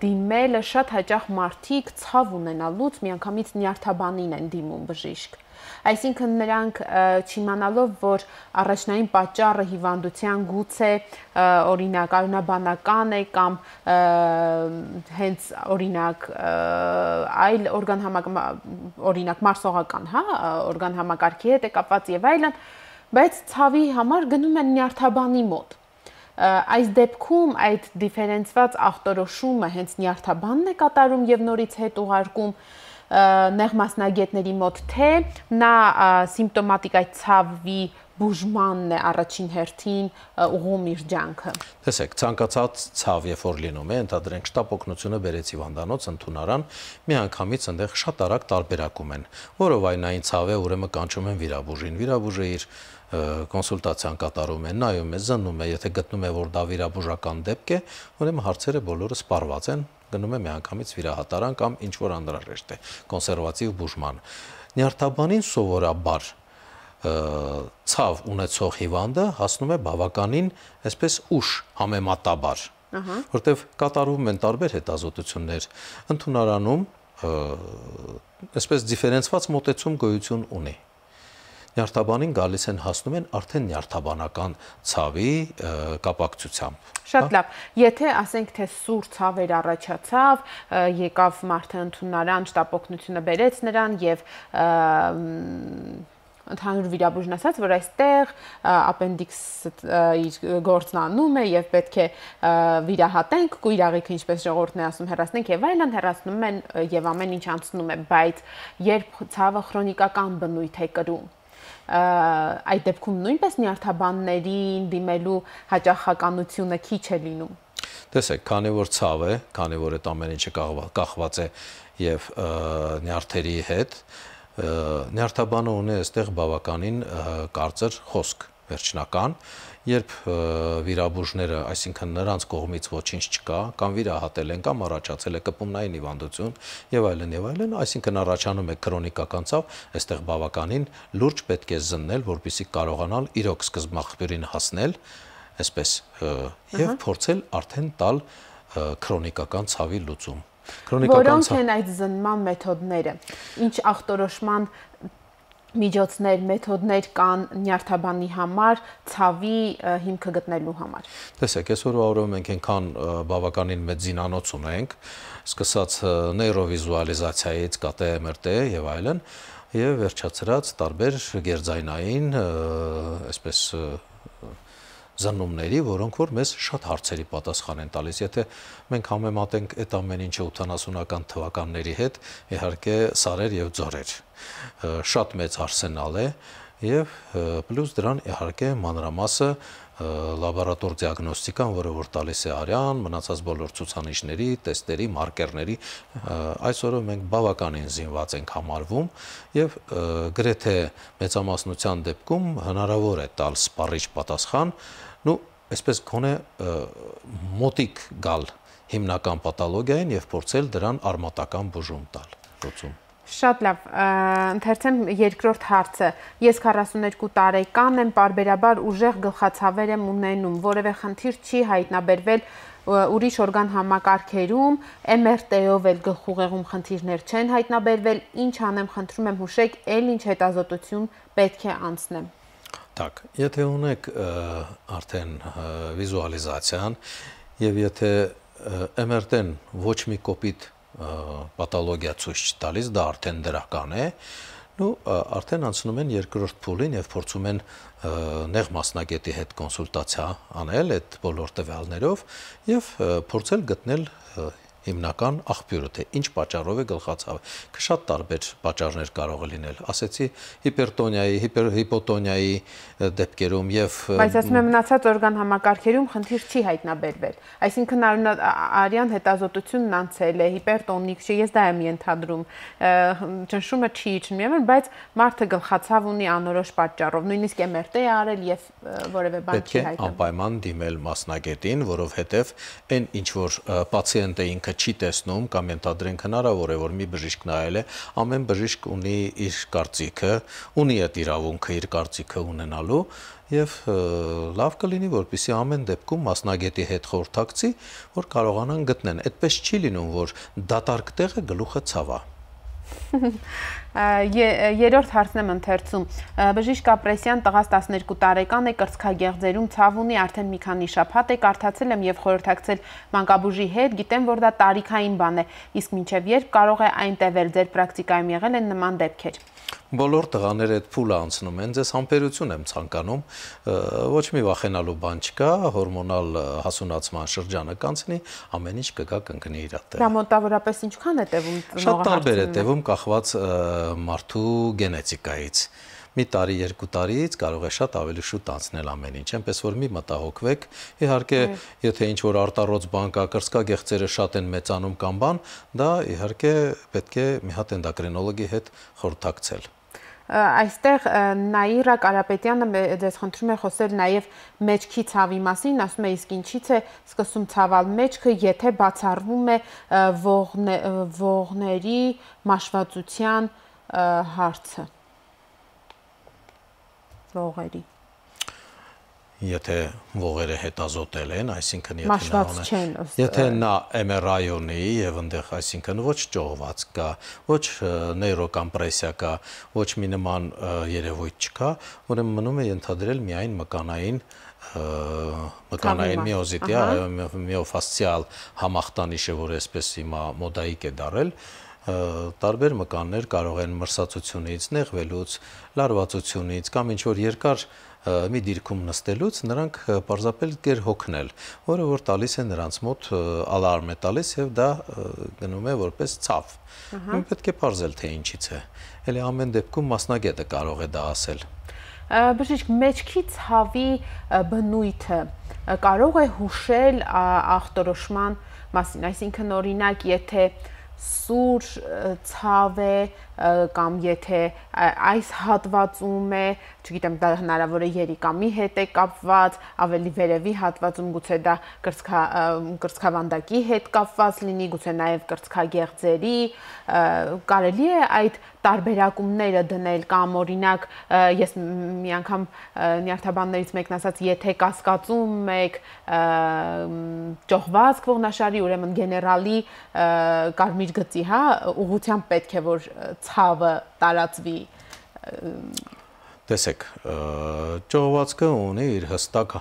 Speaker 1: դիմելը շատ հաճախ մարդիկ ցավ ունենալուց միանգամից նյարդաբանին են դիմում բժիշկ։ Այսինքն նրանք չիմանալով, որ առաջնային պատճառը հիվանդության գուց է, օրինակ արյունաբանական է կամ հենց օրինակ այլ օրգան համակ օրինակ մարսողական, հա, օրգան համակարգի հետ է կապված եւ այլն, բայց ցավի համար գնում են նյարդաբանի մոտ Այս դեպքում այդ դիֆերենցված ախտորոշումը հենց նյարդաբանն է կատարում եւ նորից հետ ուղարկում նեղ մասնագետների մոտ, թե նա սիմպտոմատիկ այդ ցավի բուժմանն է առաջին հերթին ուղում իր ջանքը։
Speaker 2: Տեսեք, ցանկացած ցավ, երբ որ լինում է, ընդհանրենք շտապ օգնությունը բերեց հիվանդանոց ընդունարան, միանգամից այնտեղ շատ արագ տարբերակում են, որով այն այն ցավ է, ուրեմն կանչում են վիրաբույժին, վիրաբույժը իր կոնսուլտացիան կատարում է, նայում է, զննում է, եթե գտնում է, որ դա վիրաբուժական դեպք է, ուրեմն հարցերը բոլորը սպառված են, գնում է միանգամից վիրահատարան կամ ինչ որ անհրաժեշտ է կոնսերվատիվ բուժման։ Նյարդաբանին սովորաբար ցավ ունեցող հիվանդը հասնում է բավականին այսպես ուշ համեմատաբար։ Ահա։ Որտեվ կատարվում են տարբեր հետազոտություններ ընդունարանում այսպես դիֆերենցված մոտեցում գոյություն ունի։ Ահա նյարդաբանին գալիս են հասնում են արդեն նյարդաբանական ցավի կապակցությամբ։
Speaker 1: հա։ Շատ լավ։ Եթե ասենք թե սուր ցավեր առաջացավ, եկավ մարդը ընդունարան, շտապօգնությունը բերեց նրան եւ ընդհանուր վիրաբույժն ասաց, որ այստեղ appendix իր գործն անում է եւ պետք է վիրահատենք ու իրավիքը ինչպես ժողովուրդն է ասում հեռացնենք եւ այլն հեռացնում են եւ ամեն ինչ անցնում է, բայց երբ ցավը քրոնիկական բնույթ է կրում, այդ դեպքում նույնպես նյարդաբաններին դիմելու հաջողականությունը քիչ է լինում։
Speaker 2: Տեսեք, քանի որ ցավ է, քանի որ այդ ամեն ինչը կախված է եւ նյարդերի հետ, նյարդաբանը ունի այստեղ բավականին կարծր խոսք վերջնական երբ վիրաբույժները, այսինքն նրանց կողմից ոչինչ չկա, կամ վիրահատել են, կամ առաջացել է կպումնային հիվանդություն եւ այլն եւ այլն, այսինքն առաջանում է քրոնիկական ցավ, այստեղ բավականին լուրջ պետք է զննել, որպիսի կարողանալ իրոք սկզբնաղբյուրին հասնել, այսպես եւ փորձել արդեն տալ քրոնիկական ցավի լուծում։ Քրոնիկական ցավ։ Որոնք են
Speaker 1: այդ զննման մեթոդները, ինչ ախտորոշման միջոցներ, մեթոդներ կան նյարդաբանի համար, ցավի հիմքը գտնելու համար։
Speaker 2: Տեսեք, այսօրվա օրով մենք այնքան բավականին մեծ զինանոց ունենք, սկսած նեյրովիզուալիզացիայից, կատեմրտ եւ այլն, եւ վերջացրած տարբեր գերձայնային, այսպես զննումների, որոնք որ մեզ շատ հարցերի պատասխան են տալիս։ Եթե մենք համեմատենք այդ ամեն ինչը 80-ական թվականների հետ, իհարկե սարեր եւ ձորեր շատ մեծ արսենալ է եւ պլյուս դրան իհարկե մանրամասը լաբորատոր դիագնոստիկան, որը որ տալիս է արյան, մնացած բոլոր ցուցանիշների, տեստերի, մարկերների, այսօրը մենք բավականին զինված ենք համարվում եւ գրեթե մեծամասնության դեպքում հնարավոր է տալ սպառիչ պատասխան, Ну, այսպես գոնե մոտիկ գալ հիմնական պաթոլոգիային եւ փորձել դրան արմատական բուժում տալ գործում։
Speaker 1: Շատ լավ, ընթերցեմ երկրորդ հարցը։ Ես 42 տարեկան եմ, parberabar ուժեղ գլխացավեր եմ ունենում, որևէ խնդիր չի հայտնաբերվել ուրիշ օրգան համակարգերում, MRT-ով էլ գլխուղեղում խնդիրներ չեն հայտնաբերվել, ինչ անեմ, խնդրում եմ հուշեք, ել ինչ հետազոտություն պետք է անցնեմ։
Speaker 2: Так, եթե ունեք արդեն վիզուալիզացիան եւ եթե MRT-ն ոչ մի կոպիտ պաթոլոգիա ցույց տալիս, դա արդեն դրական է, նու արդեն անցնում են երկրորդ փուլին եւ փորձում են նեղ մասնագետի հետ կոնսուլտացիա անել այդ բոլոր տվյալներով եւ փորձել գտնել հիմնական աղբյուրը, թե ինչ պատճառով է գլխացավը։ Կը շատ տարբեր պատճառներ կարող է լինել։ Ասեցի հիպերտոնիայի, հիպեր հիպոտոնիայի դեպքերում եւ Բայց ասում եմ
Speaker 1: մնացած օրգան համակարգերում խնդիր չի հայտնաբերվել։ Այսինքն արյան հետազոտությունն անցել է, հիպերտոնիկ չի, ես դա եմ ենթադրում։ Ճնշումը չի իջնում, բայց մարդը գլխացավ ունի անորոշ պատճառով, նույնիսկ MRT է արել եւ որևէ բան չի հայտնաբերվել։ Պետք է
Speaker 2: անպայման դիմել մասնագետին, որովհետեւ այն ինչ որ պացիենտը ինքը բժիշկը չի տեսնում կամ ենթադրենք հնարավոր է, որ մի բժիշկ նայել է, ամեն բժիշկ ունի իր կարծիքը, ունի այդ իրավունքը իր կարծիքը ունենալու եւ լավ կլինի, որpիսի ամեն դեպքում մասնագետի հետ խորհրդակցի, որ կարողանան գտնեն։ Այդպես չի լինում, որ դատարկ տեղը գլուխը ցավ է։
Speaker 1: Երորդ հարցն եմ ընթերցում։ Բժիշկ Ապրեսյան տղաս 12 տարեկան է, կրծքագեղձերում ցավ ունի, արդեն մի քանի շաբաթ է, կարդացել եմ եւ խորհրդակցել մանկաբուժի հետ, գիտեմ, որ դա տարիքային բան է, իսկ մինչեւ երբ կարող է այն տևել, ձեր պրակտիկայում եղել են նման դեպքեր
Speaker 2: բոլոր տղաները այդ փուլը անցնում են, ձեզ համբերություն եմ ցանկանում, ոչ մի վախենալու բան չկա, հորմոնալ հասունացման շրջանը կանցնի, ամեն ինչ կգա կընկնի իր տեղը։ Դա
Speaker 1: մոտավորապես ինչքան է տևում ծնողը։ Շատ տարբեր է տևում,
Speaker 2: կախված մարդու գենետիկայից մի տարի, երկու տարից կարող է շատ ավելի շուտ անցնել ամեն ինչ, այնպես որ մի մտահոգվեք։ Իհարկե, եթե ինչ որ արտառոց բան կա, կրսկա գեղձերը շատ են մեծանում կամ բան, դա իհարկե պետք է մի հատ էնդոկրինոլոգի հետ խորհրդակցել
Speaker 1: այստեղ Նաիրա Կարապետյանը ձեզ խնդրում է խոսել նաև մեջքի ցավի մասին, ասում է իսկ ինչից է սկսում ցավալ մեջքը, եթե բացառվում է ողների մաշվածության հարցը։ Ողերի
Speaker 2: եթե ողերը հետազոտել են, այսինքն եթե նա ունեն, եթե նա MRI ունի եւ այնտեղ, այսինքն ոչ ճողված կա, ոչ նեյրոկոմպրեսիա կա, ոչ մի նման երևույթ չկա, ուրեմն մնում է ենթադրել միայն մկանային մկանային միոզիտի, այո, միոֆասցիալ համախտանիշը, որ այսպես հիմա մոդայիկ է դարել, տարբեր մկաններ կարող են մրսածությունից, նեղվելուց, լարվածությունից կամ ինչ որ երկար մի դիրքում նստելուց նրանք պարզապես գեր հոգնել, որը որ տալիս է նրանց մոտ ալարմ է տալիս եւ դա գնում է որպես ցավ։ Մենք պետք է parzել թե ինչից է։ Էլի ամեն դեպքում մասնագետը
Speaker 1: կարող է դա ասել։ Բժիշկ, մեջքի ցավի բնույթը կարող է հուշել ախտորոշման մասին, այսինքն օրինակ, եթե սուր ցավ է, կամ եթե այս հատվածում է, չգիտեմ, դա հնարավոր է երիկամի հետ է կապված, ավելի վերևի հատվածում գուցե դա կրծքա կրծքավանդակի հետ կապված լինի, գուցե նաև կրծքագեղձերի, կարելի է այդ տարբերակումները դնել կամ օրինակ ես մի անգամ նյարդաբաններից մեկն ասաց, եթե կասկածում եք ճողվածք ողնաշարի, ուրեմն գեներալի կարմիր գծի, հա, ուղությամբ պետք է որ ցավը տարածվի
Speaker 2: տեսեք ճողվածքը ունի իր հստակ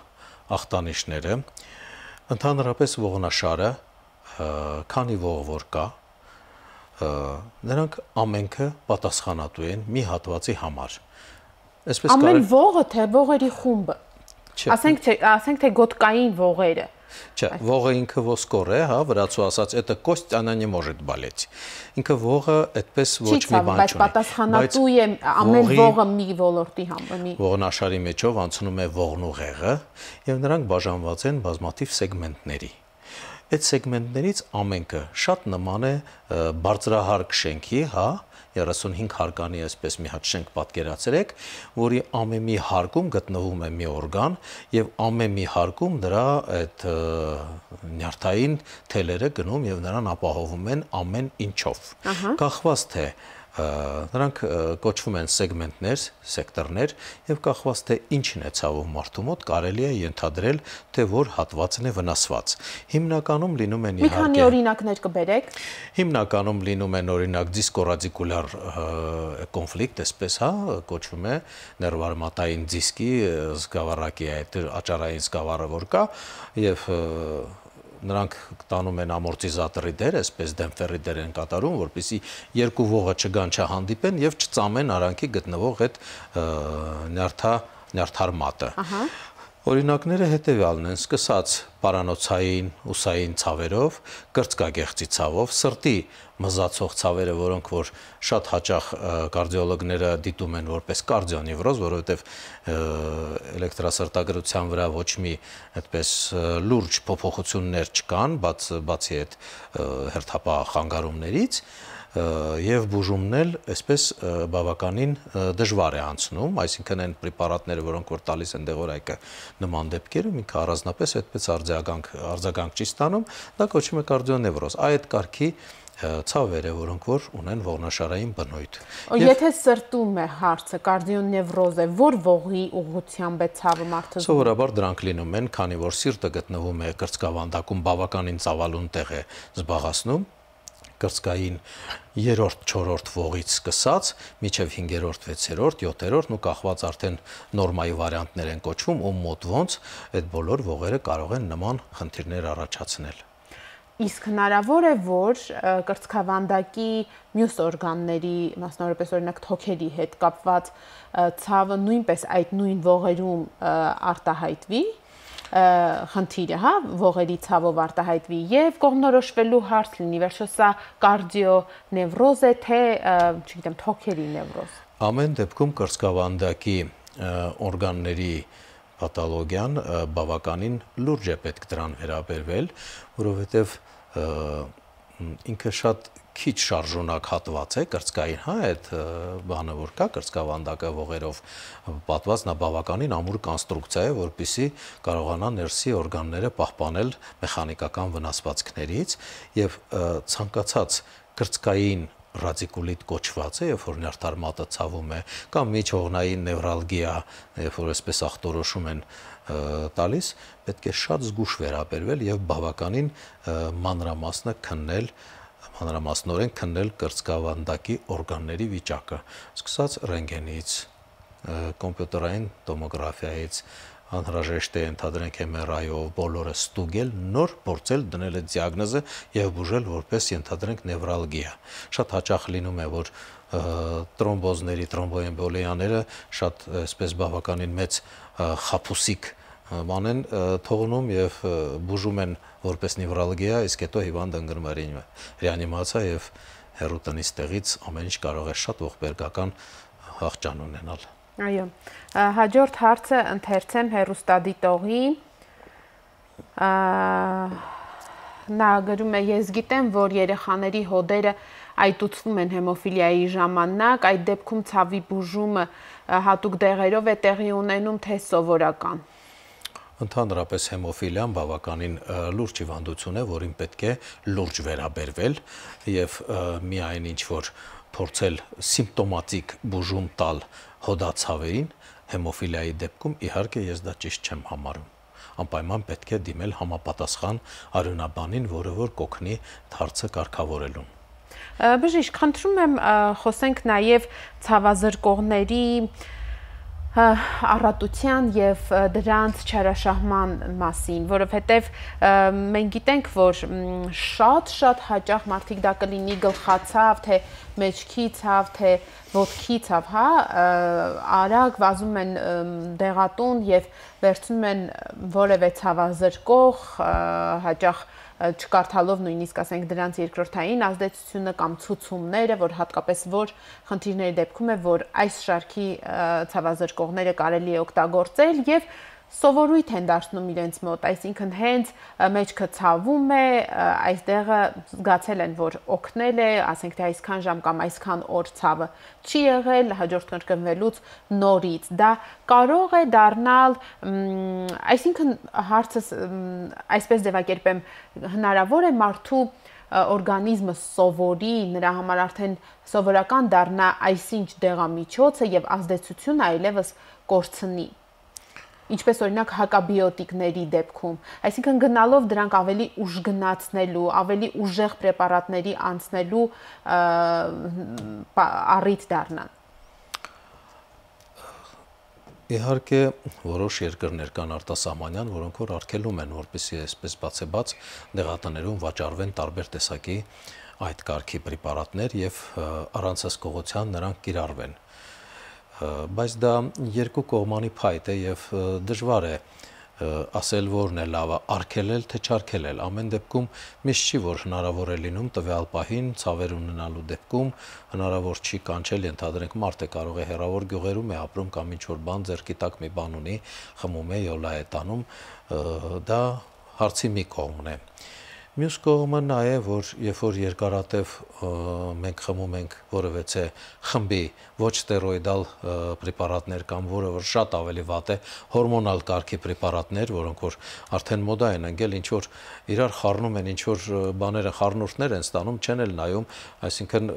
Speaker 2: ախտանիշները ընդհանրապես ողնաշարը քանի ողը որ կա նրանք ամենքը պատասխանատու են մի հատվածի համար այսպես կարելի ամեն
Speaker 1: ողը թե ողերի խումբը ասենք թե ասենք թե գոտկային ողերը
Speaker 2: Չէ, ողը ինքը ոսկոր է, հա, վրացու ասած, это кость, она не может болеть։ Ինքը ողը այդպես ոչ մի բան չունի։ Բայց
Speaker 1: պատասխանատու է ամեն ողը մի ոլորտի համար, մի։
Speaker 2: Ողն աշխարհի մեջով անցնում է ողնուղեղը, եւ նրանք բաժանված են բազմաթիվ սեգմենտների այդ սեգմենտներից ամենքը շատ նման է բարձրահարկ շենքի, հա, 35 հարկանի այսպես մի հատ շենք պատկերացրեք, որի ամեն մի հարկում գտնվում է մի օրգան եւ ամեն մի հարկում նրա այդ նյարդային թելերը գնում եւ նրան ապահովում են ամեն ինչով։ Կախված թե նրանք կոչվում են սեգմենտներ, սեկտորներ եւ կախված թե ինչն է ցավով մարդու մոտ կարելի է ենթադրել թե որ հատվածն է վնասված։ Հիմնականում լինում են իհարկե Մի քանի
Speaker 1: օրինակներ կբերեք։
Speaker 2: Հիմնականում լինում են օրինակ դիսկորադիկուլար կոնֆլիկտ, այսպես հա, կոչվում է ներվարմատային դիսկի զգավառակի այդ աճարային զգավառը որ կա եւ նրանք տանում են ամորտիզատորի դեր, այսպես դեմպֆերի դեր են կատարում, որպիսի երկու ողը չգան չհանդիպեն եւ չծամեն արանքի գտնվող այդ նյարդա նյարդարմատը։ Ահա Օրինակները հետևյալն են՝ սկսած պարանոցային ուսային ցավերով, կրծկագեղձի ցավով, սրտի մզացող ցավերը, որոնք որ շատ հաճախ կարդիոլոգները դիտում են որպես կարդիոնևրոզ, որովհետև էլեկտրասրտագրության վրա ոչ մի այդպես լուրջ փոփոխություններ չկան, բաց բացի այդ հերթապահ խանգարումներից, եւ բուժումն էլ այսպես բավականին դժվար է անցնում, այսինքն այն պրեպարատները, որոնք որ տալիս են դեղորայքը նման դեպքերում ինքը առանձնապես այդպես արձագանք արձագանք չի ստանում, դա կոչվում է կարդիոնևրոզ։ Այդ կարգի ցավեր է, որոնք որ ունեն ողնաշարային բնույթ։ Եթե
Speaker 1: սրտում է հարցը, կարդիոնևրոզ է, որ ողի ուղղությամբ է ցավը մարդու։
Speaker 2: Սովորաբար դրանք լինում են, քանի որ սիրտը գտնվում է կրծքավանդակում բավականին ցավալուն տեղ է զբաղացնում, կրծկային 3-րդ, 4-րդ ողից սկսած, միջև 5-րդ, 6-րդ, 7-րդն ու կախված արդեն նորմայի վարիանտներ են կոչվում ու մոտ ոնց այդ բոլոր ողերը կարող են նման խնդիրներ առաջացնել։
Speaker 1: Իսկ հնարավոր է, որ կրծքավանդակի մյուս օրգանների, մասնավորապես օրինակ թոքերի հետ կապված ցավը նույնպես այդ նույն ողերում արտահայտվի, խնդիրը, հա, ողերի ցավով արտահայտվի եւ կողմնորոշվելու հարց լինի, վերջո սա կարդիո նևրոզ է թե, չգիտեմ, թոքերի նևրոզ։
Speaker 2: Ամեն դեպքում կրծքավանդակի օրգանների պաթոլոգիան բավականին լուրջ է պետք դրան վերաբերվել, որովհետև ինքը շատ քիչ շարժունակ հատված է կրծկային, հա, այդ բանը որ կա, կրծկավանդակը ողերով պատված, նա բավականին ամուր կոնստրուկցիա է, որտիսի կարողանա ներսի օրգանները պահպանել մեխանիկական վնասվածքներից եւ ցանկացած կրծկային ռադիկուլիտ կոչված է, երբ որ նյարդարմատը ցավում է, կամ միջողնային նևրալգիա, երբ որ այսպես ախտորոշում են տալիս, պետք է շատ զգուշ վերաբերվել եւ բավականին մանրամասնը քննել հանրամասնորեն քննել կրծքավանդակի օրգանների վիճակը, սկսած ռենտգենից, կոմպյուտերային տոմոգրաֆիայից, անհրաժեշտ է ընդհանրենք MRI-ով բոլորը ստուգել, նոր փորձել դնել այդ դիագնոզը եւ բուժել որպես ընդհանրենք նևրալգիա։ Շատ հաճախ լինում է, որ տրոմբոզների, տրոմբոեմբոլիաները շատ այսպես բավականին մեծ խափուսիկ բանեն թողնում եւ բուժում են որպես նևրալգիա, իսկ հետո հիվանդը ընկնում է ռեանիմացիա եւ հեռու տնից տեղից ամեն ինչ կարող է շատ ողբերգական հաղճան ունենալ։
Speaker 1: Այո։ Հաջորդ հարցը ընթերցեմ հերոստադիտողի։ Նա գրում է. Ես գիտեմ, որ երեխաների հոդերը այտուցվում են հեմոֆիլիայի ժամանակ, այդ դեպքում ցավի բուժումը հատուկ դեղերով է տեղի ունենում, թե սովորական։ Ա,
Speaker 2: Ընդհանրապես հեմոֆիլիան բավականին լուրջ հիվանդություն է, որին պետք է լուրջ վերաբերվել եւ միայն ինչ որ փորձել սիմպտոմատիկ բուժում տալ հոդացավերին, հեմոֆիլիայի դեպքում իհարկե ես դա ճիշտ չեմ համարում անպայման պետք է դիմել համապատասխան արյունաբանին, որը որ կոգնի դարձը կարգավորելուն։
Speaker 1: Բժիշկ, խնդրում եմ խոսենք նաև ցավազրկողների Հա, առատության եւ դրանց չարաշահման մասին, որովհետեւ մենք գիտենք, որ շատ-շատ հաճախ մարդիկ դա կլինի գլխացավ, թե մեջքի ցավ, թե ոտքի ցավ, հա, արագ վազում են դեղատուն եւ վերցնում են որևէ ցավազրկող հաճախ և, չկարդալով նույնիսկ ասենք դրանց երկրորդային ազդեցությունը կամ ցուցումները, որ հատկապես որ խնդիրների դեպքում է, որ այս շարքի ցավազրկողները կարելի է օգտագործել եւ սովորույթ են դարձնում իրենց մոտ, այսինքն հենց մեջքը ցավում է, այստեղը զգացել են, որ օգնել է, ասենք թե այսքան ժամ կամ այսքան օր ցավը չի եղել, հաջորդ կրկնվելուց նորից։ Դա կարող է դառնալ, այսինքն հարցս այսպես ձևակերպեմ, հնարավոր է մարդու օրգանիզմը սովորի, նրա համար արդեն սովորական դառնա այսինչ դեղամիջոցը եւ ազդեցությունը այլևս կորցնի ինչպես օրինակ հակաբիոտիկների դեպքում այսինքն գնալով դրանք ավելի ուժգնացնելու ավելի ուժեղ препараտների անցնելու առիթ դառնան
Speaker 2: Իհարկե որոշ երկրներ կան արտասահմանյան, որոնք որ արկելում են, որպեսզի այսպես բացեբաց դեղատներում վաճառվեն տարբեր տեսակի այդ կարգի препараտներ եւ առանց ըսկողության նրանք կիրառվեն բայց դա երկու կողմանի փայտ է եւ դժվար է ասել որն է լավը, արկելել թե չարկելել։ Ամեն դեպքում միշտ չի որ հնարավոր է լինում տվյալ պահին ցավեր ունենալու դեպքում հնարավոր չի կանչել, ենթադրենք մարդը կարող է հերավոր գյուղերում է ապրում կամ ինչ որ բան ձերքի տակ մի բան ունի, խմում է, յոլա է տանում, դա հարցի մի կողմն է։ Ա, Մյուս կողմը նա է, որ երբ որ երկարատև մենք խմում ենք որևէ թե խմբի ոչ ստերոիդալ պրեպարատներ կամ որը որ շատ ավելի վատ է հորմոնալ կարգի պրեպարատներ, որոնք որ արդեն մոդա են ընկել, ինչ որ իրար խառնում են, ինչ որ բաները խառնուրդներ են ստանում, չեն էլ նայում, այսինքն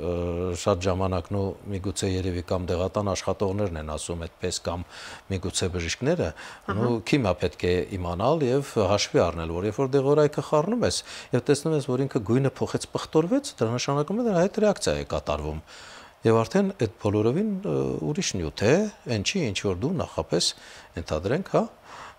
Speaker 2: շատ ժամանակն ու միգուցե երևի կամ դեղատան աշխատողներն են ասում այդպես կամ միգուցե բժիշկները, ու քիմա պետք է իմանալ եւ հաշվի առնել, որ երբ որ դեղորայքը խառնում ես, եւ տեսնում ես, որ ինքը գույնը փոխեց, պղտորվեց, դա նշանակում է դրա հետ ռեակցիա է կատարվում։ Եվ արդեն այդ բոլորովին ուրիշ նյութ է, այն չի, ինչ որ դու նախապես ենթադրենք, հա,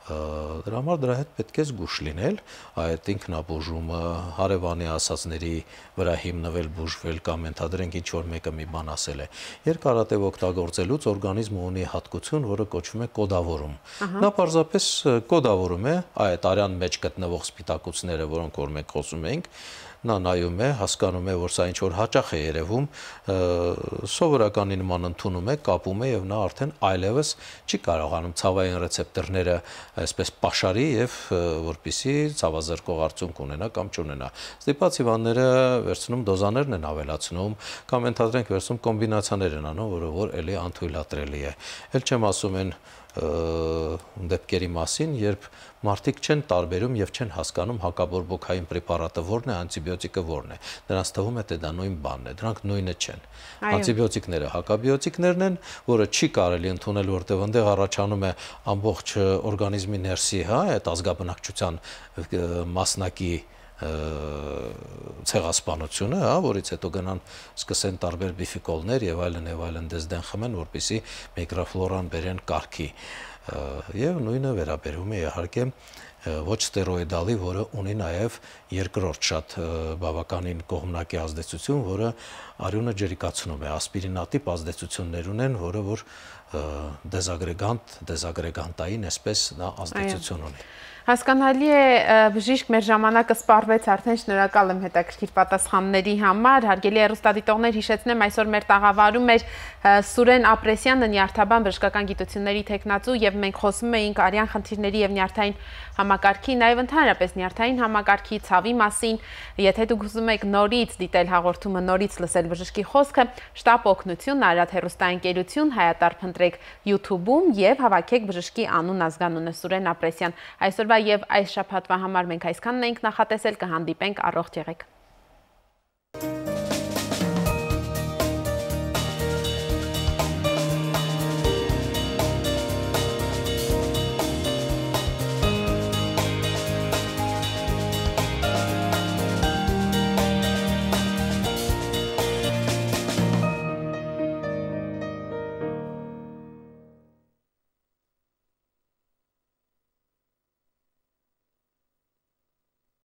Speaker 2: Դրա համար դրա հետ պետք է զգուշ լինել, այդ ինքնաբուժումը հարևանի ասածների վրա հիմնվել բուժվել կամ ենթադրենք ինչ որ մեկը մի բան ասել է։ Երկարատև օգտագործելուց օրգանիզմը ունի հատկություն, որը կոչվում է կոդավորում։ Նա պարզապես կոդավորում է այդ արյան մեջ գտնվող սպիտակուցները, որոնք որ մենք խոսում ենք, նա նայում է, հասկանում է, որ սա ինչ որ հաճախ է երևում, սովորականի նման ընդունում է, կապում է եւ նա արդեն այլևս չի կարողանում ցավային ռեցեպտորները այսպես pašարի եւ որպիսի ցավազրկող արդյունք ունենա կամ չունենա։ Ստիպած հիվանդները վերցնում դոզաներն են ավելացնում կամ ենթադրենք վերցնում կոմբինացիաներ են անում, որը որ էլի անթույլատրելի է։ Էլ չեմ ասում են դեպքերի մասին, երբ մարդիկ չեն տարբերում եւ չեն հասկանում հակաբորբոքային պրեպարատը ո՞րն է, անտիբիոտիկը ո՞րն է։ Նրանց թվում է, թե դա նույն բանն է, դրանք նույնը չեն։ Անտիբիոտիկները հակաբիոտիկներն են, որը չի կարելի ընդունել, որտեղ այնտեղ առաջանում է ամբողջ օրգանիզմի ներսի, հա, այդ ազգաբնակչության մասնակի ցեղասպանությունը, հա, որից հետո գնան սկսեն տարբեր բիֆիկոլներ եւ այլն եւ այլն դեսդեն խմեն, որպիսի միկրոֆլորան բերեն կարգի։ Եվ նույնը վերաբերում է իհարկե ոչ ստերոիդալի, որը ունի նաև երկրորդ շատ բավականին կողմնակի ազդեցություն, որը արյունը ջրիկացնում է, ասպիրինատիպ ազդեցություններ ունեն, որը որ դեզագրեգանտ, դեզագրեգանտային այսպես նա ազդեցություն ունի։ Այո
Speaker 1: Հասկանալի է բժիշկ մեր ժամանակը սպառվեց արդեն շնորհակալ եմ հետաքրքիր պատասխանների համար։ Հարգելի հեռուստադիտողներ, հիշեցնեմ այսօր մեր տաղավարում էր Սուրեն Ապրեսյանը, նյարդաբան բժշկական գիտությունների տեխնացու եւ մենք խոսում էինք արյան խնդիրների եւ նյարդային համակարգի, նաեւ ընդհանրապես նյարդային համակարգի ցավի մասին։ Եթե դուք ուզում եք նորից դիտել հաղորդումը, նորից լսել բժշկի խոսքը, շտապ օգնություն Արարատ հեռուստաընկերություն հայտարարք ընտրեք YouTube-ում եւ հավաքեք բժշկի անուն ազգանունը Սուրեն Ապրեսյան։ Այսօր օրվա եւ այս շաբաթվա համար մենք այսքանն էինք նախատեսել կհանդիպենք առողջ եղեք։ Thank you